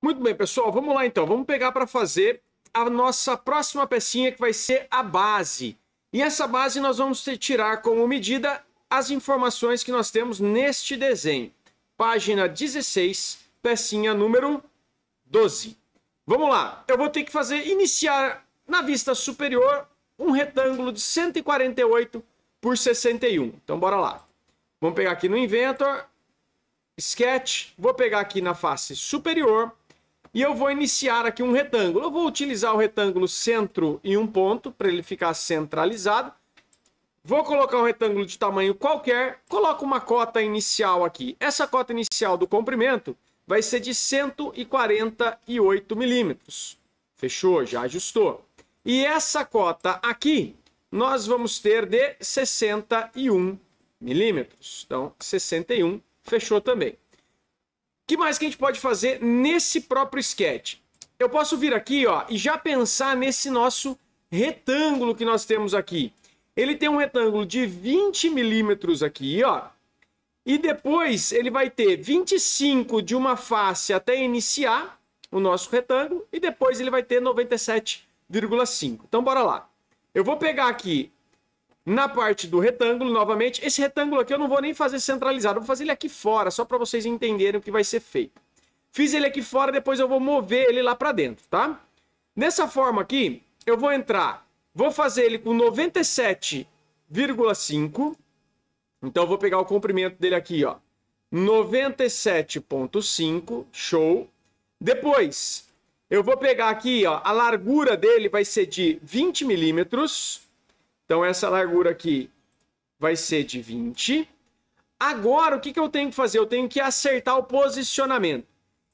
Muito bem, pessoal, vamos lá então. Vamos pegar para fazer a nossa próxima pecinha que vai ser a base. E essa base nós vamos tirar como medida as informações que nós temos neste desenho. Página 16, pecinha número 12. Vamos lá, eu vou ter que fazer iniciar na vista superior um retângulo de 148 por 61. Então bora lá. Vamos pegar aqui no Inventor, Sketch, vou pegar aqui na face superior, e eu vou iniciar aqui um retângulo. Eu vou utilizar o retângulo centro e um ponto para ele ficar centralizado. Vou colocar um retângulo de tamanho qualquer, coloco uma cota inicial aqui. Essa cota inicial do comprimento vai ser de 148 milímetros. Fechou? Já ajustou. E essa cota aqui, nós vamos ter de 61 milímetros. Então, 61, fechou também que mais que a gente pode fazer nesse próprio sketch? Eu posso vir aqui ó, e já pensar nesse nosso retângulo que nós temos aqui. Ele tem um retângulo de 20 milímetros aqui, ó. E depois ele vai ter 25 de uma face até iniciar o nosso retângulo. E depois ele vai ter 97,5. Então bora lá. Eu vou pegar aqui na parte do retângulo, novamente, esse retângulo aqui eu não vou nem fazer centralizado, vou fazer ele aqui fora, só para vocês entenderem o que vai ser feito. Fiz ele aqui fora, depois eu vou mover ele lá para dentro, tá? Nessa forma aqui, eu vou entrar, vou fazer ele com 97,5. Então eu vou pegar o comprimento dele aqui, ó. 97,5, show. Depois, eu vou pegar aqui, ó, a largura dele vai ser de 20 milímetros. Então, essa largura aqui vai ser de 20. Agora, o que, que eu tenho que fazer? Eu tenho que acertar o posicionamento.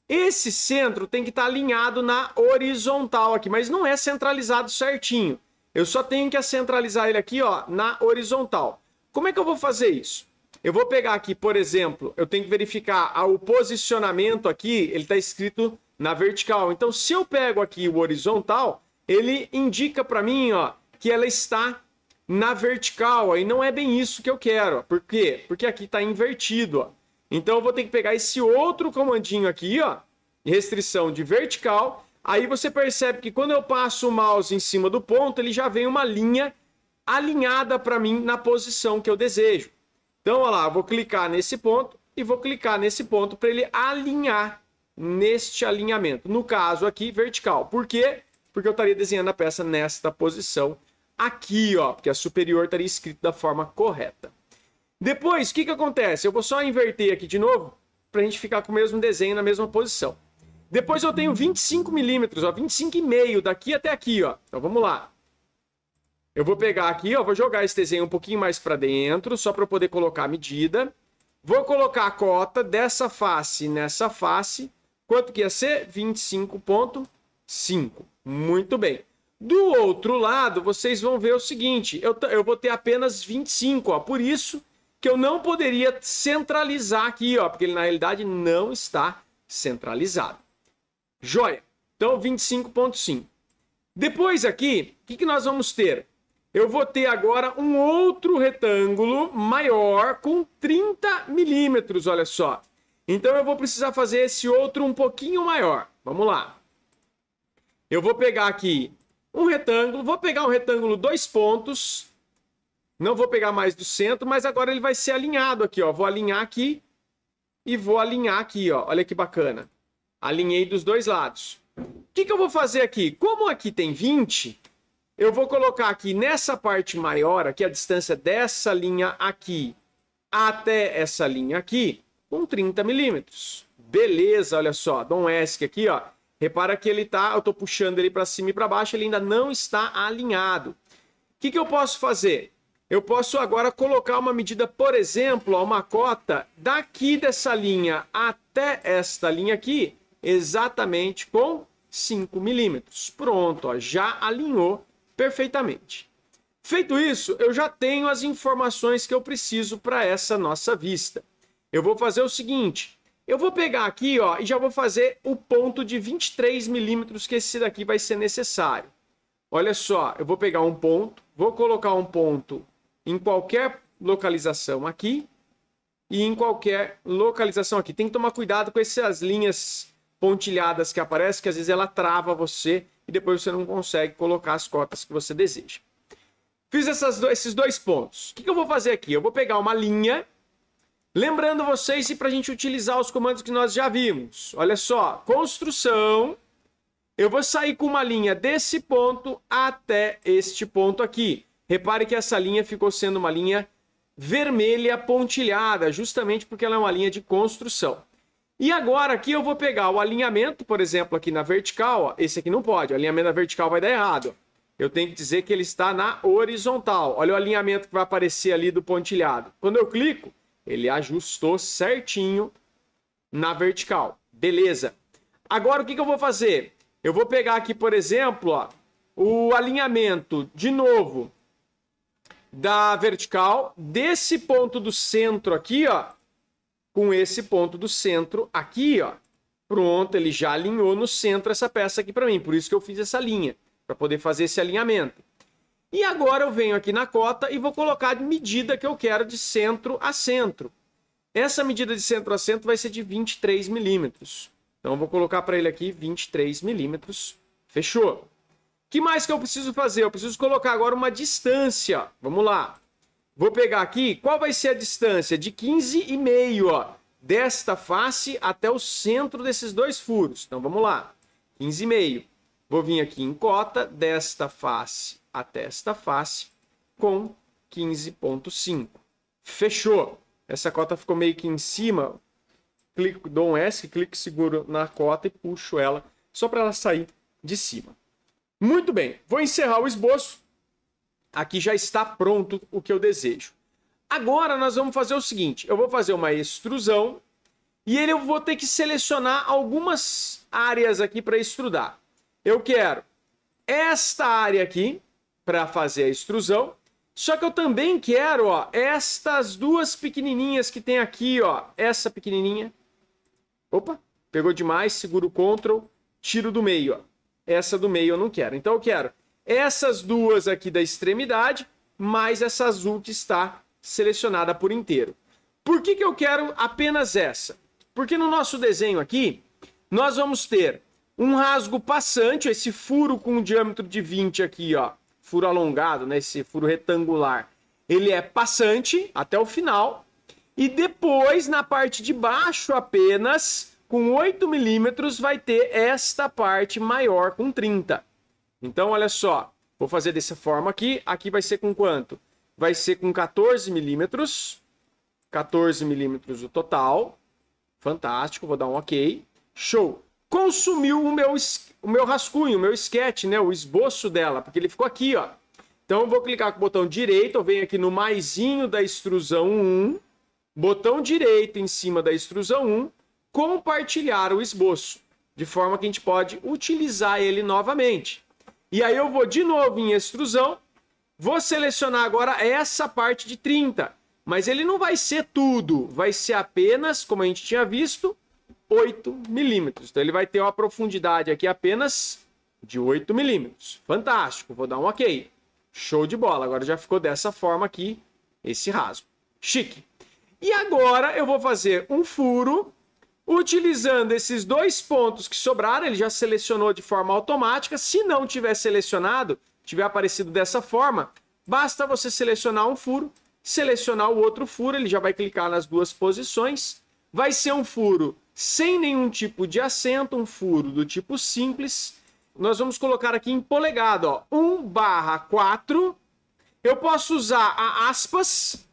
Esse centro tem que estar tá alinhado na horizontal aqui, mas não é centralizado certinho. Eu só tenho que centralizar ele aqui ó, na horizontal. Como é que eu vou fazer isso? Eu vou pegar aqui, por exemplo, eu tenho que verificar o posicionamento aqui, ele está escrito na vertical. Então, se eu pego aqui o horizontal, ele indica para mim ó, que ela está na vertical. Aí não é bem isso que eu quero. Por quê? Porque aqui está invertido. Ó. Então eu vou ter que pegar esse outro comandinho aqui, ó, restrição de vertical. Aí você percebe que quando eu passo o mouse em cima do ponto, ele já vem uma linha alinhada para mim na posição que eu desejo. Então, olha lá, eu vou clicar nesse ponto e vou clicar nesse ponto para ele alinhar neste alinhamento. No caso aqui, vertical. Por quê? Porque eu estaria desenhando a peça nesta posição aqui, ó, porque a superior estaria escrito da forma correta. Depois, o que, que acontece? Eu vou só inverter aqui de novo para a gente ficar com o mesmo desenho na mesma posição. Depois eu tenho 25 milímetros, ó, 25,5 daqui até aqui, ó. Então vamos lá. Eu vou pegar aqui, ó, vou jogar esse desenho um pouquinho mais para dentro, só para eu poder colocar a medida. Vou colocar a cota dessa face nessa face. Quanto que ia ser? 25.5. Muito bem. Do outro lado, vocês vão ver o seguinte: eu, eu vou ter apenas 25, ó, por isso que eu não poderia centralizar aqui, ó, porque ele na realidade não está centralizado. Joia! Então, 25,5. Depois aqui, o que, que nós vamos ter? Eu vou ter agora um outro retângulo maior com 30 milímetros, olha só. Então, eu vou precisar fazer esse outro um pouquinho maior. Vamos lá. Eu vou pegar aqui um retângulo, vou pegar um retângulo dois pontos, não vou pegar mais do centro, mas agora ele vai ser alinhado aqui, ó. Vou alinhar aqui e vou alinhar aqui, ó. Olha que bacana. Alinhei dos dois lados. O que, que eu vou fazer aqui? Como aqui tem 20, eu vou colocar aqui nessa parte maior, aqui a distância dessa linha aqui até essa linha aqui, com 30 milímetros. Beleza, olha só. Dom ESC aqui, ó. Repara que ele tá, eu estou puxando ele para cima e para baixo, ele ainda não está alinhado. O que, que eu posso fazer? Eu posso agora colocar uma medida, por exemplo, uma cota daqui dessa linha até esta linha aqui, exatamente com 5 milímetros. Pronto, ó, já alinhou perfeitamente. Feito isso, eu já tenho as informações que eu preciso para essa nossa vista. Eu vou fazer o seguinte, eu vou pegar aqui ó, e já vou fazer o ponto de 23 milímetros que esse daqui vai ser necessário. Olha só, eu vou pegar um ponto, vou colocar um ponto em qualquer localização aqui e em qualquer localização aqui. Tem que tomar cuidado com essas linhas pontilhadas que aparecem, que às vezes ela trava você e depois você não consegue colocar as cotas que você deseja. Fiz essas, esses dois pontos. O que, que eu vou fazer aqui? Eu vou pegar uma linha Lembrando vocês e para a gente utilizar os comandos que nós já vimos. Olha só, construção. Eu vou sair com uma linha desse ponto até este ponto aqui. Repare que essa linha ficou sendo uma linha vermelha pontilhada, justamente porque ela é uma linha de construção. E agora aqui eu vou pegar o alinhamento, por exemplo, aqui na vertical. Ó, esse aqui não pode, o alinhamento na vertical vai dar errado. Eu tenho que dizer que ele está na horizontal. Olha o alinhamento que vai aparecer ali do pontilhado. Quando eu clico, ele ajustou certinho na vertical. Beleza. Agora o que, que eu vou fazer? Eu vou pegar aqui, por exemplo, ó, o alinhamento de novo da vertical desse ponto do centro aqui, ó, com esse ponto do centro aqui, ó. Pronto, ele já alinhou no centro essa peça aqui para mim, por isso que eu fiz essa linha, para poder fazer esse alinhamento. E agora eu venho aqui na cota e vou colocar a medida que eu quero de centro a centro. Essa medida de centro a centro vai ser de 23 milímetros. Então eu vou colocar para ele aqui 23 milímetros. Fechou. O que mais que eu preciso fazer? Eu preciso colocar agora uma distância. Vamos lá. Vou pegar aqui, qual vai ser a distância? De 15,5, ó, desta face até o centro desses dois furos. Então vamos lá. 15,5. Vou vir aqui em cota, desta face até esta face com 15.5. Fechou. Essa cota ficou meio que em cima. Clico, dou um S, clico seguro na cota e puxo ela só para ela sair de cima. Muito bem, vou encerrar o esboço. Aqui já está pronto o que eu desejo. Agora nós vamos fazer o seguinte, eu vou fazer uma extrusão e ele eu vou ter que selecionar algumas áreas aqui para extrudar. Eu quero esta área aqui, para fazer a extrusão. Só que eu também quero, ó, estas duas pequenininhas que tem aqui, ó, essa pequenininha. Opa, pegou demais, seguro o Ctrl, tiro do meio, ó. Essa do meio eu não quero. Então eu quero essas duas aqui da extremidade, mais essa azul que está selecionada por inteiro. Por que, que eu quero apenas essa? Porque no nosso desenho aqui, nós vamos ter um rasgo passante, esse furo com um diâmetro de 20 aqui, ó, furo alongado, né, esse furo retangular, ele é passante até o final. E depois, na parte de baixo apenas, com 8 milímetros, vai ter esta parte maior com 30. Então, olha só, vou fazer dessa forma aqui. Aqui vai ser com quanto? Vai ser com 14 milímetros. 14 milímetros o total. Fantástico, vou dar um ok. Show! consumiu o meu, o meu rascunho, o meu sketch, né? O esboço dela, porque ele ficou aqui, ó. Então eu vou clicar com o botão direito, eu venho aqui no maisinho da extrusão 1, botão direito em cima da extrusão 1, compartilhar o esboço, de forma que a gente pode utilizar ele novamente. E aí eu vou de novo em extrusão, vou selecionar agora essa parte de 30, mas ele não vai ser tudo, vai ser apenas, como a gente tinha visto, 8 milímetros. Então ele vai ter uma profundidade aqui apenas de 8 milímetros. Fantástico, vou dar um ok. Show de bola, agora já ficou dessa forma aqui esse rasgo. Chique. E agora eu vou fazer um furo utilizando esses dois pontos que sobraram, ele já selecionou de forma automática. Se não tiver selecionado, tiver aparecido dessa forma, basta você selecionar um furo, selecionar o outro furo, ele já vai clicar nas duas posições. Vai ser um furo sem nenhum tipo de acento, um furo do tipo simples. Nós vamos colocar aqui em polegada, ó, 1 barra 4. Eu posso usar a aspas.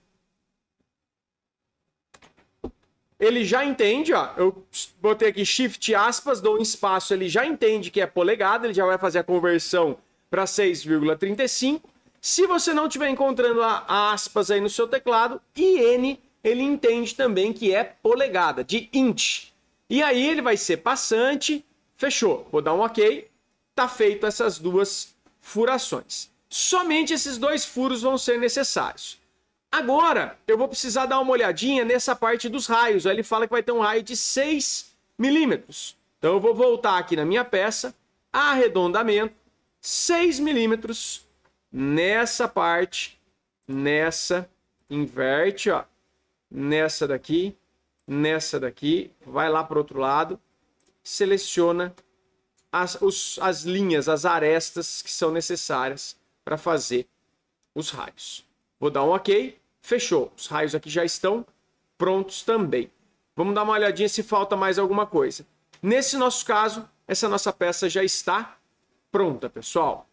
Ele já entende, ó. Eu botei aqui shift aspas, dou um espaço, ele já entende que é polegada, ele já vai fazer a conversão para 6,35. Se você não estiver encontrando a, a aspas aí no seu teclado, IN ele entende também que é polegada, de inch. E aí ele vai ser passante, fechou, vou dar um ok, tá feito essas duas furações. Somente esses dois furos vão ser necessários. Agora, eu vou precisar dar uma olhadinha nessa parte dos raios. Aí ele fala que vai ter um raio de 6 milímetros. Então eu vou voltar aqui na minha peça, arredondamento, 6 milímetros nessa parte, nessa, inverte, ó, nessa daqui nessa daqui, vai lá para o outro lado, seleciona as, os, as linhas, as arestas que são necessárias para fazer os raios. Vou dar um OK, fechou. Os raios aqui já estão prontos também. Vamos dar uma olhadinha se falta mais alguma coisa. Nesse nosso caso, essa nossa peça já está pronta, pessoal.